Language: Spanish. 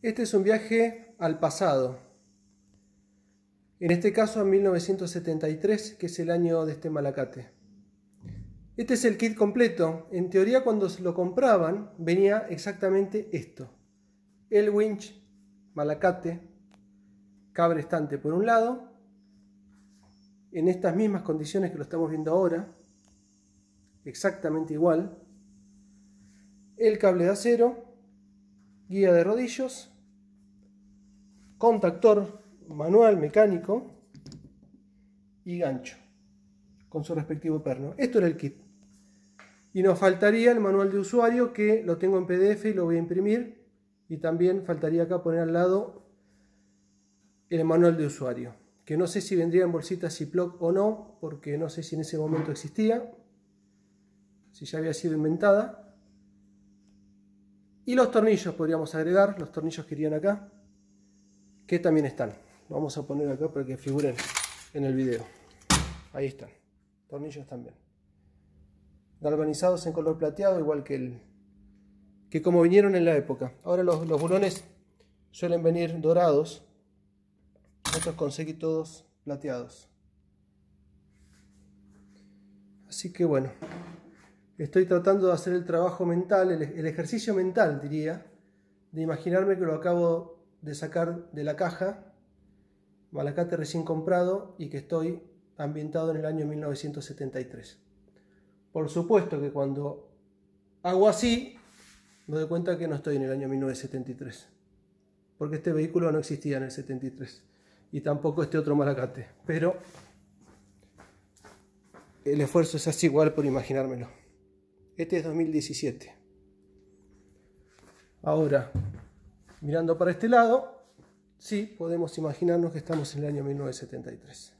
Este es un viaje al pasado. En este caso a 1973, que es el año de este malacate. Este es el kit completo. En teoría cuando se lo compraban venía exactamente esto. El winch, malacate, cabre estante por un lado. En estas mismas condiciones que lo estamos viendo ahora. Exactamente igual. El cable de acero guía de rodillos, contactor manual, mecánico y gancho con su respectivo perno. Esto era el kit. Y nos faltaría el manual de usuario que lo tengo en PDF y lo voy a imprimir. Y también faltaría acá poner al lado el manual de usuario, que no sé si vendría en bolsita Ziploc o no, porque no sé si en ese momento existía, si ya había sido inventada. Y los tornillos podríamos agregar, los tornillos que irían acá, que también están. Vamos a poner acá para que figuren en el video. Ahí están, tornillos también. Galvanizados en color plateado, igual que el que como vinieron en la época. Ahora los, los bulones suelen venir dorados. Estos conseguí todos plateados. Así que bueno, estoy tratando de hacer el trabajo mental, el, ejercicio mental, diría, de imaginarme que lo acabo de sacar de la caja, malacate recién comprado y que estoy ambientado en el año 1973. Por supuesto que cuando hago así, me doy cuenta que no estoy en el año 1973, porque este vehículo no existía en el 73 y tampoco este otro malacate, pero el esfuerzo es así igual por imaginármelo. Este es 2017. Ahora, mirando para este lado, sí podemos imaginarnos que estamos en el año 1973.